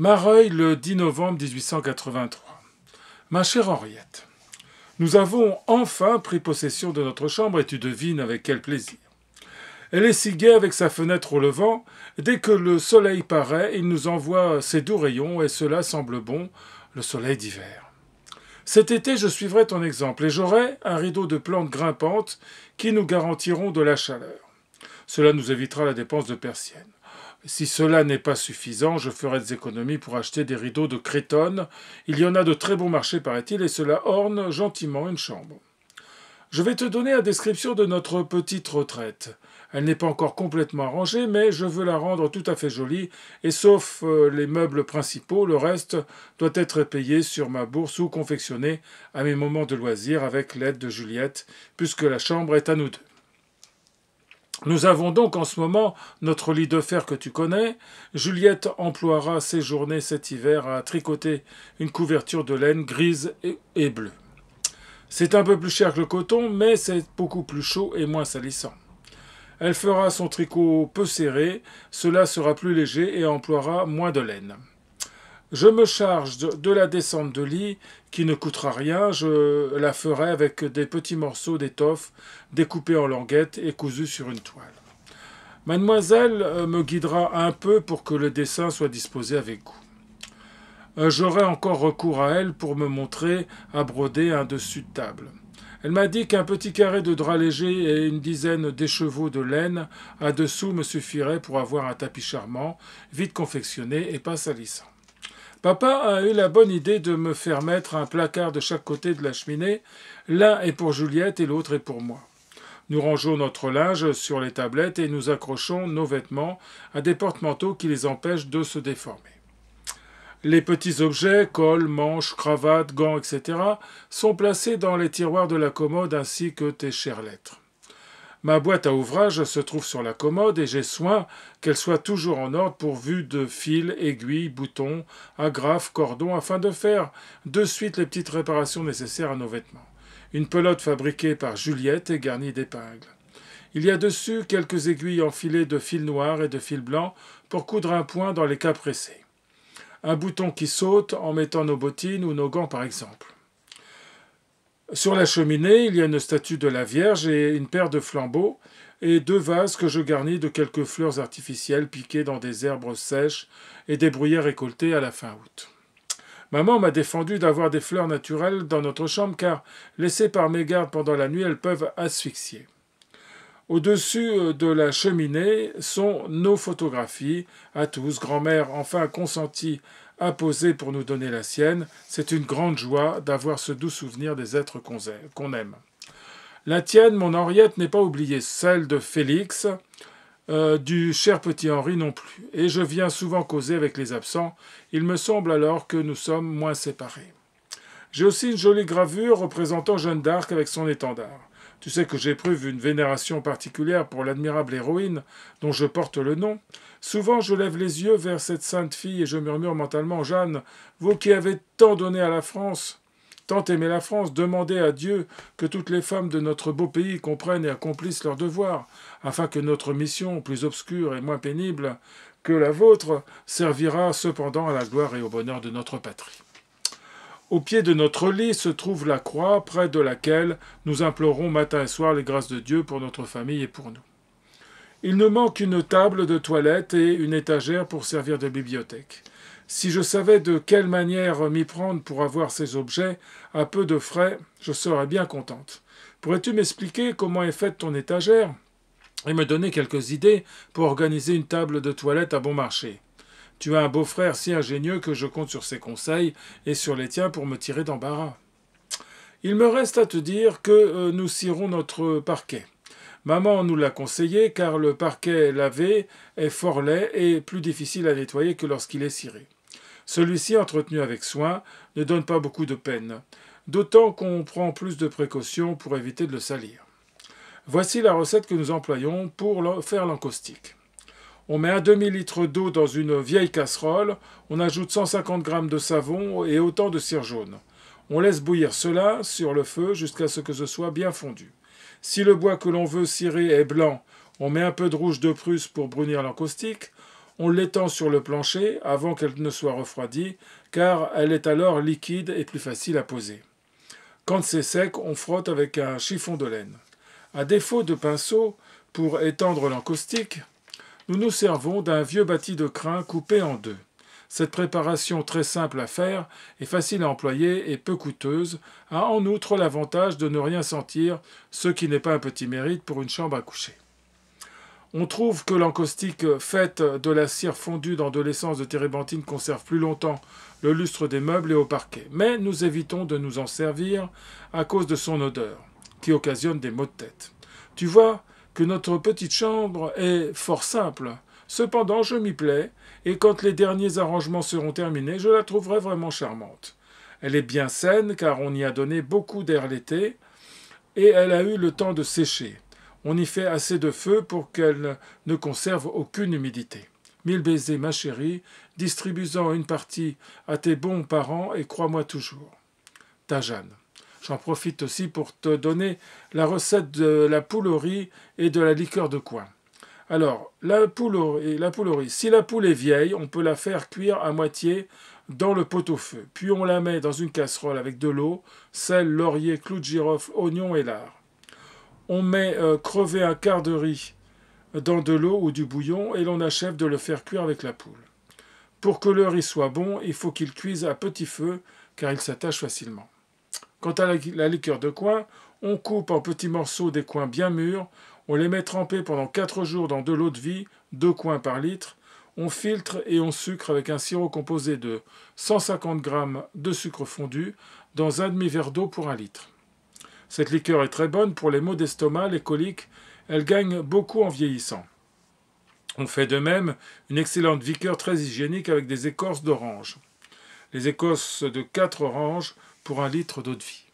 Mareuil, le 10 novembre 1883. Ma chère Henriette, nous avons enfin pris possession de notre chambre et tu devines avec quel plaisir. Elle est si gaie avec sa fenêtre au levant, dès que le soleil paraît, il nous envoie ses doux rayons et cela semble bon, le soleil d'hiver. Cet été, je suivrai ton exemple et j'aurai un rideau de plantes grimpantes qui nous garantiront de la chaleur. Cela nous évitera la dépense de persiennes. Si cela n'est pas suffisant, je ferai des économies pour acheter des rideaux de crétonne. Il y en a de très bons marchés, paraît-il, et cela orne gentiment une chambre. Je vais te donner la description de notre petite retraite. Elle n'est pas encore complètement arrangée, mais je veux la rendre tout à fait jolie, et sauf euh, les meubles principaux, le reste doit être payé sur ma bourse ou confectionné à mes moments de loisir avec l'aide de Juliette, puisque la chambre est à nous deux. Nous avons donc en ce moment notre lit de fer que tu connais. Juliette emploiera ses journées cet hiver à tricoter une couverture de laine grise et bleue. C'est un peu plus cher que le coton, mais c'est beaucoup plus chaud et moins salissant. Elle fera son tricot peu serré, cela sera plus léger et emploiera moins de laine. Je me charge de, la descente de lit, qui ne coûtera rien, je la ferai avec des petits morceaux d'étoffe découpés en languettes et cousus sur une toile. Mademoiselle euh, me guidera un peu pour que le dessin soit disposé avec goût. Euh, j'aurai encore recours à elle pour me montrer à broder un dessus de table. Elle m'a dit qu'un petit carré de drap léger et une dizaine d'échevaux de laine à dessous me suffiraient pour avoir un tapis charmant, vite confectionné et pas salissant. Papa a eu la bonne idée de me faire mettre un placard de chaque côté de la cheminée, l'un est pour Juliette et l'autre est pour moi. Nous rangeons notre linge sur les tablettes et nous accrochons nos vêtements à des porte-manteaux qui les empêchent de se déformer. Les petits objets, cols, manches, cravates, gants, etc., sont placés dans les tiroirs de la commode ainsi que tes chères lettres. Ma boîte à ouvrage se trouve sur la commode et j'ai soin qu'elle soit toujours en ordre pourvue de fils, aiguilles, boutons, agrafes, cordons, afin de faire de suite les petites réparations nécessaires à nos vêtements. Une pelote fabriquée par Juliette et garnie d'épingles. Il y a dessus quelques aiguilles enfilées de fil noir et de fil blanc pour coudre un point dans les cas pressés. Un bouton qui saute en mettant nos bottines ou nos gants par exemple. Sur la cheminée, il y a une statue de la Vierge et une paire de flambeaux et deux vases que je garnis de quelques fleurs artificielles piquées dans des herbes sèches et des bruyères récoltées à la fin août. Maman m'a défendu d'avoir des fleurs naturelles dans notre chambre car, laissées par mes gardes pendant la nuit, elles peuvent asphyxier. Au-dessus euh, de la cheminée sont nos photographies, à tous, grand-mère enfin consentie à pour nous donner la sienne, c'est une grande joie d'avoir ce doux souvenir des êtres qu'on aime. La tienne, mon Henriette, n'est pas oubliée, celle de Félix, euh, du cher petit Henri non plus, et je viens souvent causer avec les absents, il me semble alors que nous sommes moins séparés. J'ai aussi une jolie gravure représentant Jeanne d'Arc avec son étendard. Tu sais que j'éprouve une vénération particulière pour l'admirable héroïne dont je porte le nom. Souvent je lève les yeux vers cette sainte fille et je murmure mentalement Jeanne, vous qui avez tant donné à la France, tant aimé la France, demandez à Dieu que toutes les femmes de notre beau pays comprennent et accomplissent leurs devoirs, afin que notre mission, plus obscure et moins pénible que la vôtre, servira cependant à la gloire et au bonheur de notre patrie. Au pied de notre lit se trouve la croix, près de laquelle nous implorons matin et soir les grâces de Dieu pour notre famille et pour nous. Il ne manque qu'une table de toilette et une étagère pour servir de bibliothèque. Si je savais de quelle manière m'y prendre pour avoir ces objets, à peu de frais, je serais bien contente. Pourrais-tu m'expliquer comment est faite ton étagère et me donner quelques idées pour organiser une table de toilette à bon marché tu as un beau-frère si ingénieux que je compte sur ses conseils et sur les tiens pour me tirer d'embarras. Il me reste à te dire que euh, nous cirons notre parquet. Maman nous l'a conseillé car le parquet lavé est fort laid et plus difficile à nettoyer que lorsqu'il est ciré. Celui-ci, entretenu avec soin, ne donne pas beaucoup de peine, d'autant qu'on prend plus de précautions pour éviter de le salir. Voici la recette que nous employons pour faire l'encaustique. On met un demi-litre d'eau dans une vieille casserole, on ajoute 150 g de savon et autant de cire jaune. On laisse bouillir cela sur le feu jusqu'à ce que ce soit bien fondu. Si le bois que l'on veut cirer est blanc, on met un peu de rouge de Prusse pour brunir l'encaustique, on l'étend sur le plancher avant qu'elle ne soit refroidie, car elle est alors liquide et plus facile à poser. Quand c'est sec, on frotte avec un chiffon de laine. À défaut de pinceau, pour étendre l'encaustique, nous nous servons d'un vieux bâti de crin coupé en deux. Cette préparation très simple à faire et facile à employer et peu coûteuse, a en outre l'avantage de ne rien sentir, ce qui n'est pas un petit mérite pour une chambre à coucher. On trouve que l'encaustique faite de la cire fondue dans de l'essence de térébenthine conserve plus longtemps le lustre des meubles et au parquet, mais nous évitons de nous en servir à cause de son odeur, qui occasionne des maux de tête. Tu vois, que notre petite chambre est fort simple. Cependant, je m'y plais, et quand les derniers arrangements seront terminés, je la trouverai vraiment charmante. Elle est bien saine, car on y a donné beaucoup d'air l'été, et elle a eu le temps de sécher. On y fait assez de feu pour qu'elle ne conserve aucune humidité. Mille baisers, ma chérie, distribuant une partie à tes bons parents, et crois-moi toujours. Ta Jeanne. J'en profite aussi pour te donner la recette de la poule au riz et de la liqueur de coin. Alors, la poule, au riz, la Si la poule est vieille, on peut la faire cuire à moitié dans le pot-au-feu. Puis on la met dans une casserole avec de l'eau, sel, laurier, clou de girofle, oignon et lard. On met euh, crever un quart de riz dans de l'eau ou du bouillon et l'on achève de le faire cuire avec la poule. Pour que le riz soit bon, il faut qu'il cuise à petit feu car il s'attache facilement. Quant à la, liqueur de coin, on coupe en petits morceaux des coins bien mûrs, on les met trempés pendant 4 jours dans de l'eau de vie, 2 coins par litre, on filtre et on sucre avec un sirop composé de 150 g de sucre fondu dans un demi-verre d'eau pour un litre. Cette liqueur est très bonne pour les maux d'estomac, les coliques, elle gagne beaucoup en vieillissant. On fait de même une excellente liqueur très hygiénique avec des écorces d'orange. Les écorces de 4 oranges pour un litre d'eau-de-vie.